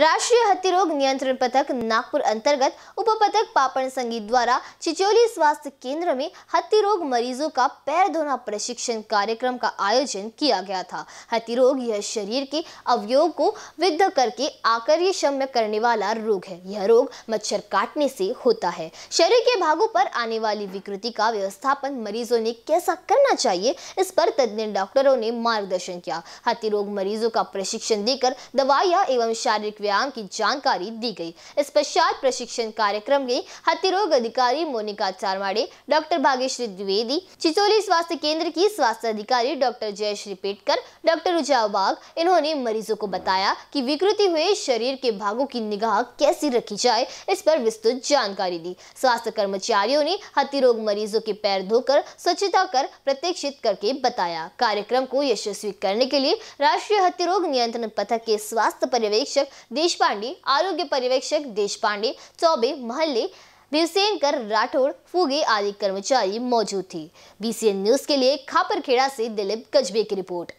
राष्ट्रीय हत्ती रोग नियंत्रण पथक नागपुर अंतर्गत उप पथक पापण संगीत द्वारा चिचोली स्वास्थ्य केंद्र में हत्ती रोग मरीजों का पैर धोना प्रशिक्षण कार्यक्रम का आयोजन किया गया था हत्ती रोग यह शरीर के अवयव को विद्ध करके आकर्य क्षम्य करने वाला रोग है यह रोग मच्छर काटने से होता है शरीर के भागों पर आने वाली विकृति का व्यवस्थापन मरीजों ने कैसा करना चाहिए इस पर तज्ञ डॉक्टरों ने मार्गदर्शन किया हत्ती रोग मरीजों का प्रशिक्षण देकर दवाइयाँ एवं शारीरिक व्यायाम की जानकारी दी गई इस पश्चात प्रशिक्षण कार्यक्रम में हत्या रोग अधिकारी मोनिका चारवाड़े डॉक्टर भाग्यश्री द्विवेदी चिचोली स्वास्थ्य केंद्र की स्वास्थ्य अधिकारी डॉक्टर जयश्री पेटकर डॉक्टर उजाव बाग इन्होंने मरीजों को बताया की विकृति हुए शरीर के भागों की निगाह कैसी रखी जाए इस पर विस्तृत जानकारी दी स्वास्थ्य कर्मचारियों ने हत्या रोग मरीजों के पैर धोकर स्वच्छता कर प्रत्यक्षित करके बताया कार्यक्रम को यशस्वी करने के लिए राष्ट्रीय हत्या रोग नियंत्रण पथक के स्वास्थ्य पर्यवेक्षक देशपांडे आरोग्य पर्यवेक्षक देशपांडे चौबे महल्ले भीमसेनकर राठौड़ फूगे आदि कर्मचारी मौजूद थे बीसीएन न्यूज के लिए खापरखेड़ा से दिलीप कजबे की रिपोर्ट